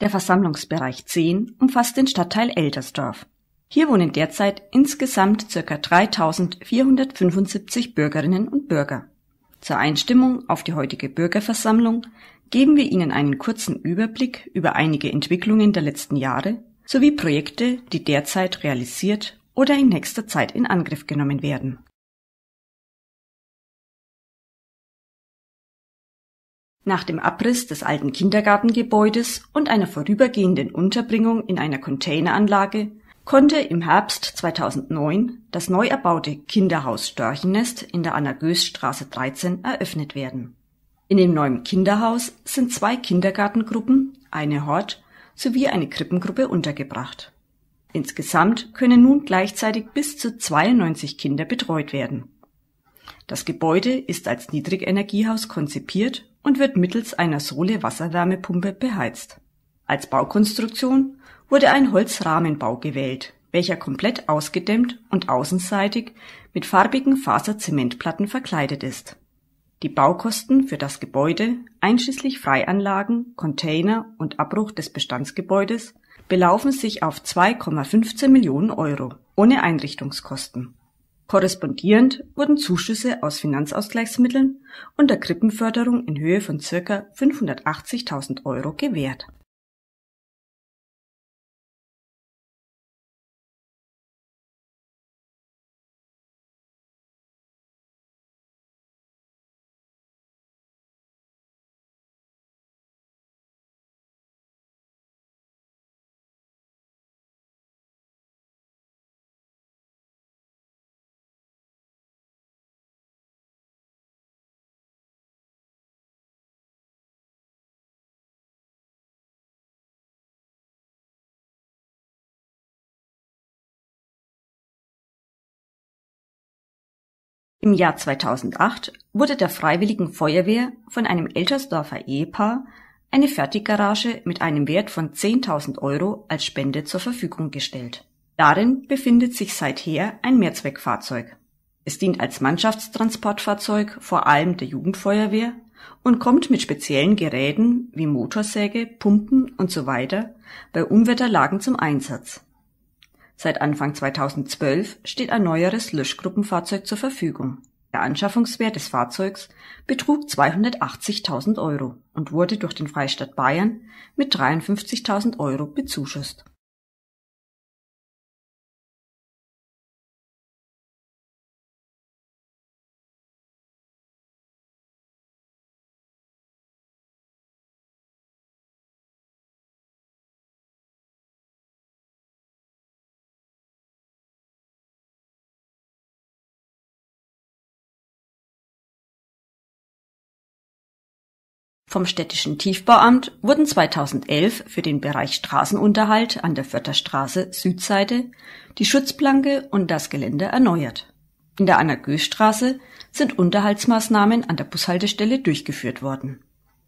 Der Versammlungsbereich 10 umfasst den Stadtteil Eldersdorf. Hier wohnen derzeit insgesamt ca. 3475 Bürgerinnen und Bürger. Zur Einstimmung auf die heutige Bürgerversammlung geben wir Ihnen einen kurzen Überblick über einige Entwicklungen der letzten Jahre sowie Projekte, die derzeit realisiert oder in nächster Zeit in Angriff genommen werden. Nach dem Abriss des alten Kindergartengebäudes und einer vorübergehenden Unterbringung in einer Containeranlage konnte im Herbst 2009 das neu erbaute Kinderhaus Störchennest in der anna straße 13 eröffnet werden. In dem neuen Kinderhaus sind zwei Kindergartengruppen, eine Hort sowie eine Krippengruppe untergebracht. Insgesamt können nun gleichzeitig bis zu 92 Kinder betreut werden das Gebäude ist als Niedrigenergiehaus konzipiert und wird mittels einer Sole-Wasserwärmepumpe beheizt. Als Baukonstruktion wurde ein Holzrahmenbau gewählt, welcher komplett ausgedämmt und außenseitig mit farbigen Faserzementplatten verkleidet ist. Die Baukosten für das Gebäude, einschließlich Freianlagen, Container und Abbruch des Bestandsgebäudes, belaufen sich auf 2,15 Millionen Euro ohne Einrichtungskosten. Korrespondierend wurden Zuschüsse aus Finanzausgleichsmitteln und der Krippenförderung in Höhe von circa 580.000 Euro gewährt Im Jahr 2008 wurde der Freiwilligen Feuerwehr von einem Eltersdorfer Ehepaar eine Fertiggarage mit einem Wert von 10.000 Euro als Spende zur Verfügung gestellt. Darin befindet sich seither ein Mehrzweckfahrzeug. Es dient als Mannschaftstransportfahrzeug vor allem der Jugendfeuerwehr und kommt mit speziellen Geräten wie Motorsäge, Pumpen usw. So bei Unwetterlagen zum Einsatz Seit Anfang 2012 steht ein neueres Löschgruppenfahrzeug zur Verfügung. Der Anschaffungswert des Fahrzeugs betrug 280.000 Euro und wurde durch den Freistaat Bayern mit 53.000 Euro bezuschusst Vom Städtischen Tiefbauamt wurden 2011 für den Bereich Straßenunterhalt an der Förderstraße Südseite die Schutzplanke und das Gelände erneuert. In der anna straße sind Unterhaltsmaßnahmen an der Bushaltestelle durchgeführt worden.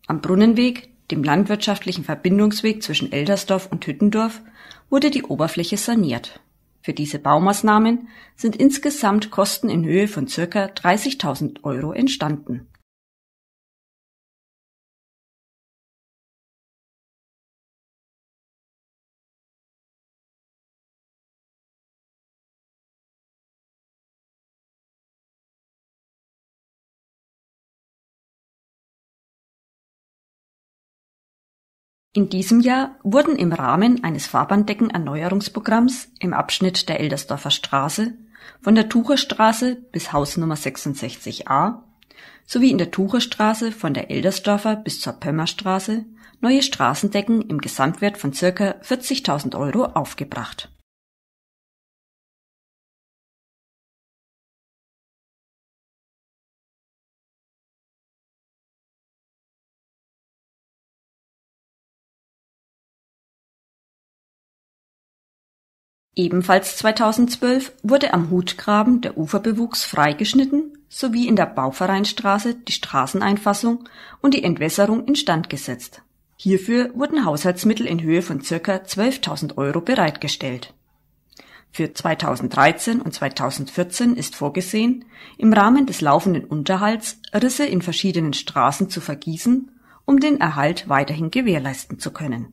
Am Brunnenweg, dem landwirtschaftlichen Verbindungsweg zwischen Eldersdorf und Hüttendorf, wurde die Oberfläche saniert. Für diese Baumaßnahmen sind insgesamt Kosten in Höhe von circa 30.000 Euro entstanden. In diesem Jahr wurden im Rahmen eines Fahrbahndecken-Erneuerungsprogramms im Abschnitt der Eldersdorfer Straße von der Tucherstraße bis Hausnummer 66a sowie in der Tucherstraße von der Eldersdorfer bis zur Pömmerstraße neue Straßendecken im Gesamtwert von circa 40.000 Euro aufgebracht Ebenfalls 2012 wurde am Hutgraben der Uferbewuchs freigeschnitten sowie in der Bauvereinstraße die Straßeneinfassung und die Entwässerung instand gesetzt. Hierfür wurden Haushaltsmittel in Höhe von circa 12.000 Euro bereitgestellt. Für 2013 und 2014 ist vorgesehen, im Rahmen des laufenden Unterhalts Risse in verschiedenen Straßen zu vergießen, um den Erhalt weiterhin gewährleisten zu können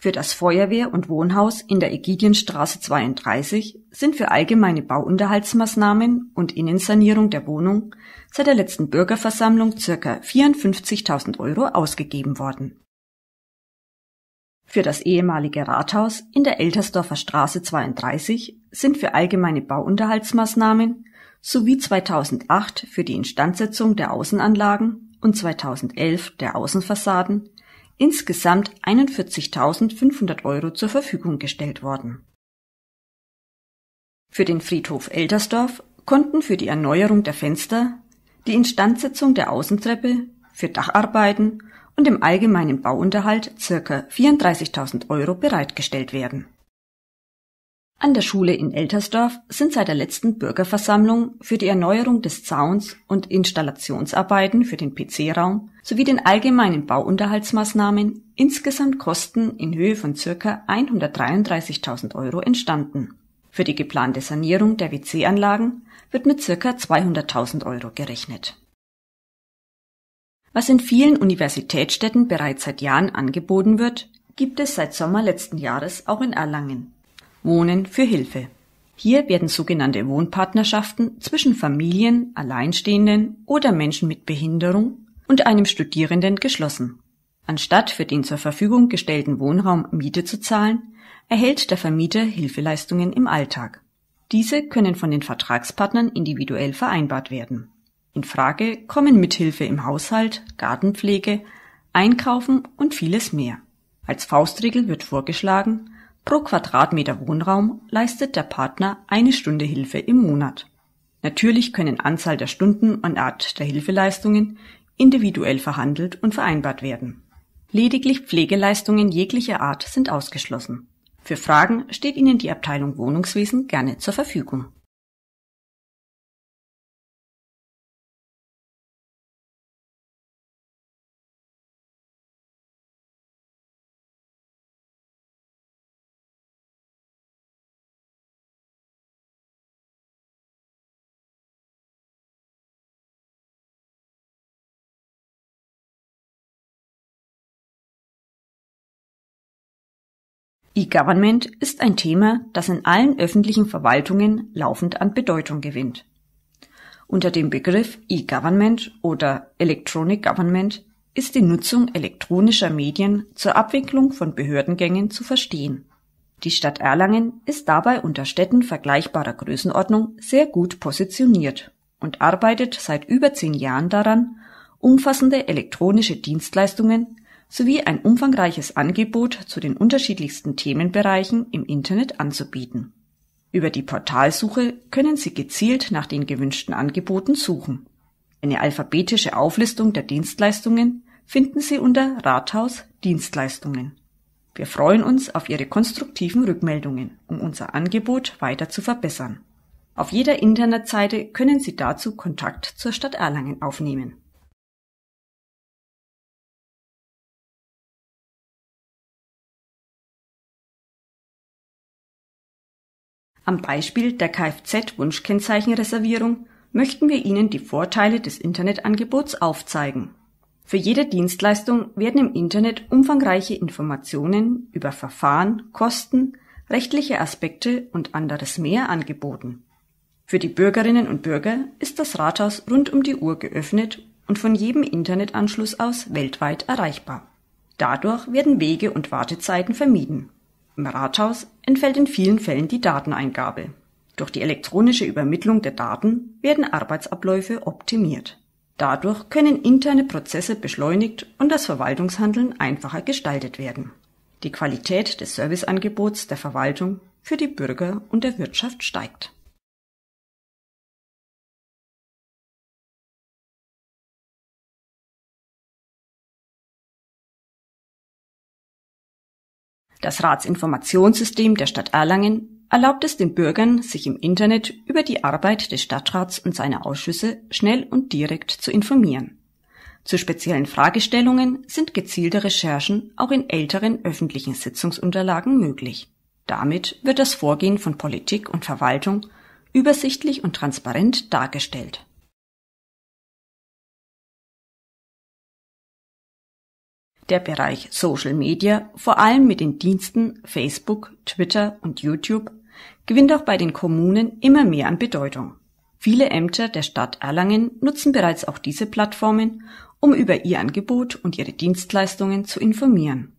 Für das Feuerwehr- und Wohnhaus in der Ägidienstraße 32 sind für allgemeine Bauunterhaltsmaßnahmen und Innensanierung der Wohnung seit der letzten Bürgerversammlung circa 54.000 Euro ausgegeben worden. Für das ehemalige Rathaus in der Eltersdorfer Straße 32 sind für allgemeine Bauunterhaltsmaßnahmen sowie 2008 für die Instandsetzung der Außenanlagen und 2011 der Außenfassaden insgesamt 41.500 Euro zur Verfügung gestellt worden. Für den Friedhof Eltersdorf konnten für die Erneuerung der Fenster, die Instandsetzung der Außentreppe, für Dacharbeiten und im allgemeinen Bauunterhalt circa 34.000 Euro bereitgestellt werden an der Schule in Eltersdorf sind seit der letzten Bürgerversammlung für die Erneuerung des Zauns und Installationsarbeiten für den PC-Raum sowie den allgemeinen Bauunterhaltsmaßnahmen insgesamt Kosten in Höhe von circa 133.000 Euro entstanden. Für die geplante Sanierung der WC-Anlagen wird mit circa 200.000 Euro gerechnet. Was in vielen Universitätsstädten bereits seit Jahren angeboten wird, gibt es seit Sommer letzten Jahres auch in Erlangen Wohnen für Hilfe. Hier werden sogenannte Wohnpartnerschaften zwischen Familien, Alleinstehenden oder Menschen mit Behinderung und einem Studierenden geschlossen. Anstatt für den zur Verfügung gestellten Wohnraum Miete zu zahlen, erhält der Vermieter Hilfeleistungen im Alltag. Diese können von den Vertragspartnern individuell vereinbart werden. In Frage kommen Mithilfe im Haushalt, Gartenpflege, Einkaufen und vieles mehr. Als Faustregel wird vorgeschlagen, Pro Quadratmeter Wohnraum leistet der Partner eine Stunde Hilfe im Monat. Natürlich können Anzahl der Stunden und Art der Hilfeleistungen individuell verhandelt und vereinbart werden. Lediglich Pflegeleistungen jeglicher Art sind ausgeschlossen. Für Fragen steht Ihnen die Abteilung Wohnungswesen gerne zur Verfügung. E-Government ist ein Thema, das in allen öffentlichen Verwaltungen laufend an Bedeutung gewinnt. Unter dem Begriff E-Government oder Electronic Government ist die Nutzung elektronischer Medien zur Abwicklung von Behördengängen zu verstehen. Die Stadt Erlangen ist dabei unter Städten vergleichbarer Größenordnung sehr gut positioniert und arbeitet seit über zehn Jahren daran, umfassende elektronische Dienstleistungen sowie ein umfangreiches Angebot zu den unterschiedlichsten Themenbereichen im Internet anzubieten. Über die Portalsuche können Sie gezielt nach den gewünschten Angeboten suchen. Eine alphabetische Auflistung der Dienstleistungen finden Sie unter Rathaus Dienstleistungen. Wir freuen uns auf Ihre konstruktiven Rückmeldungen, um unser Angebot weiter zu verbessern. Auf jeder Internetseite können Sie dazu Kontakt zur Stadt Erlangen aufnehmen. Am Beispiel der Kfz-Wunschkennzeichenreservierung möchten wir Ihnen die Vorteile des Internetangebots aufzeigen. Für jede Dienstleistung werden im Internet umfangreiche Informationen über Verfahren, Kosten, rechtliche Aspekte und anderes mehr angeboten. Für die Bürgerinnen und Bürger ist das Rathaus rund um die Uhr geöffnet und von jedem Internetanschluss aus weltweit erreichbar. Dadurch werden Wege und Wartezeiten vermieden. Im Rathaus entfällt in vielen Fällen die Dateneingabe. Durch die elektronische Übermittlung der Daten werden Arbeitsabläufe optimiert. Dadurch können interne Prozesse beschleunigt und das Verwaltungshandeln einfacher gestaltet werden. Die Qualität des Serviceangebots der Verwaltung für die Bürger und der Wirtschaft steigt. Das Ratsinformationssystem der Stadt Erlangen erlaubt es den Bürgern, sich im Internet über die Arbeit des Stadtrats und seiner Ausschüsse schnell und direkt zu informieren. Zu speziellen Fragestellungen sind gezielte Recherchen auch in älteren öffentlichen Sitzungsunterlagen möglich. Damit wird das Vorgehen von Politik und Verwaltung übersichtlich und transparent dargestellt der Bereich Social Media, vor allem mit den Diensten Facebook, Twitter und YouTube, gewinnt auch bei den Kommunen immer mehr an Bedeutung. Viele Ämter der Stadt Erlangen nutzen bereits auch diese Plattformen, um über ihr Angebot und ihre Dienstleistungen zu informieren.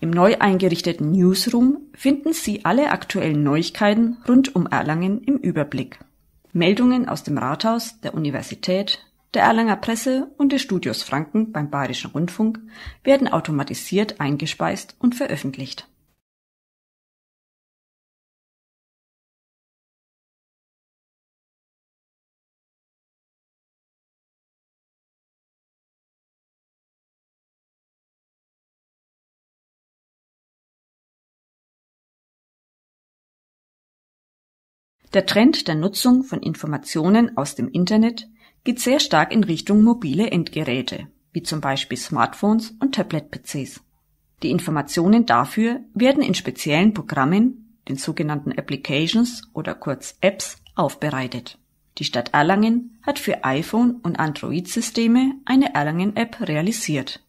Im neu eingerichteten Newsroom finden Sie alle aktuellen Neuigkeiten rund um Erlangen im Überblick. Meldungen aus dem Rathaus, der Universität, der Erlanger Presse und des Studios Franken beim Bayerischen Rundfunk werden automatisiert eingespeist und veröffentlicht. Der Trend der Nutzung von Informationen aus dem Internet geht sehr stark in Richtung mobile Endgeräte, wie zum Beispiel Smartphones und Tablet-PCs. Die Informationen dafür werden in speziellen Programmen, den sogenannten Applications oder kurz Apps, aufbereitet. Die Stadt Erlangen hat für iPhone und Android-Systeme eine Erlangen-App realisiert,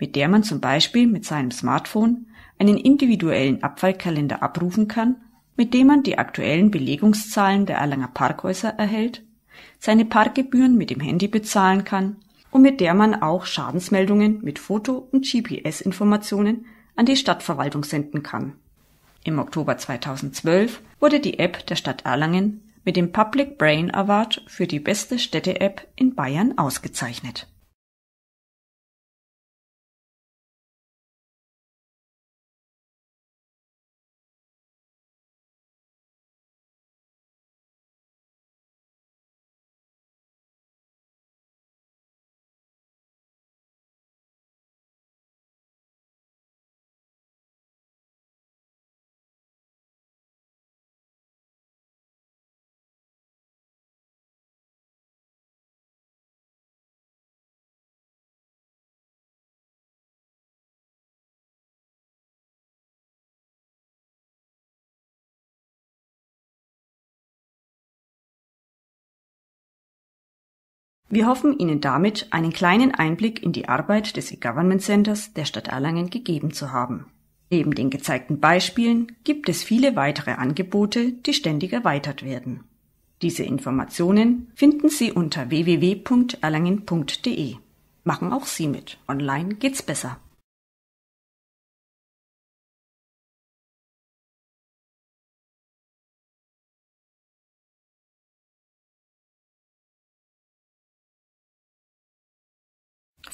mit der man zum Beispiel mit seinem Smartphone einen individuellen Abfallkalender abrufen kann, mit dem man die aktuellen Belegungszahlen der Erlanger Parkhäuser erhält seine Parkgebühren mit dem Handy bezahlen kann und mit der man auch Schadensmeldungen mit Foto- und GPS-Informationen an die Stadtverwaltung senden kann. Im Oktober 2012 wurde die App der Stadt Erlangen mit dem Public Brain Award für die beste Städte-App in Bayern ausgezeichnet. Wir hoffen, Ihnen damit einen kleinen Einblick in die Arbeit des E-Government Centers der Stadt Erlangen gegeben zu haben. Neben den gezeigten Beispielen gibt es viele weitere Angebote, die ständig erweitert werden. Diese Informationen finden Sie unter www.erlangen.de. Machen auch Sie mit. Online geht's besser.